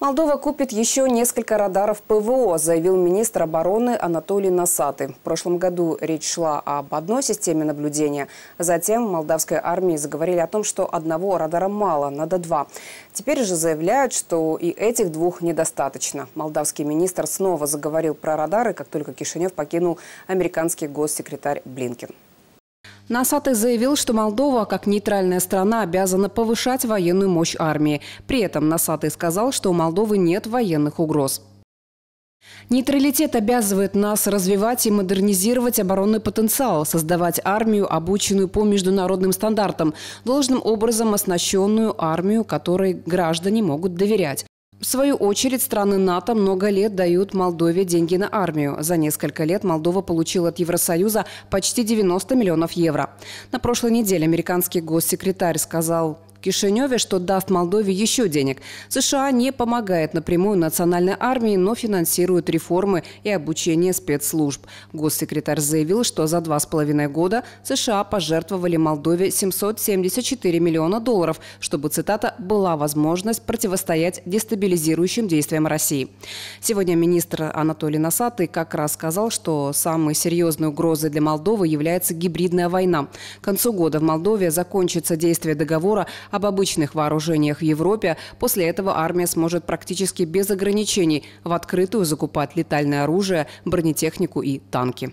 Молдова купит еще несколько радаров ПВО, заявил министр обороны Анатолий Насаты. В прошлом году речь шла об одной системе наблюдения. Затем в молдавской армии заговорили о том, что одного радара мало, надо два. Теперь же заявляют, что и этих двух недостаточно. Молдавский министр снова заговорил про радары, как только Кишинев покинул американский госсекретарь Блинкин. Насатый заявил, что Молдова, как нейтральная страна, обязана повышать военную мощь армии. При этом Насатый сказал, что у Молдовы нет военных угроз. Нейтралитет обязывает нас развивать и модернизировать оборонный потенциал, создавать армию, обученную по международным стандартам, должным образом оснащенную армию, которой граждане могут доверять. В свою очередь, страны НАТО много лет дают Молдове деньги на армию. За несколько лет Молдова получила от Евросоюза почти 90 миллионов евро. На прошлой неделе американский госсекретарь сказал Кишиневе, что дав Молдове еще денег. США не помогает напрямую национальной армии, но финансирует реформы и обучение спецслужб. Госсекретарь заявил, что за два с половиной года США пожертвовали Молдове 774 миллиона долларов, чтобы, цитата, «была возможность противостоять дестабилизирующим действиям России». Сегодня министр Анатолий Носатый как раз сказал, что самой серьезной угрозой для Молдовы является гибридная война. К концу года в Молдове закончится действие договора о об обычных вооружениях в Европе, после этого армия сможет практически без ограничений в открытую закупать летальное оружие, бронетехнику и танки.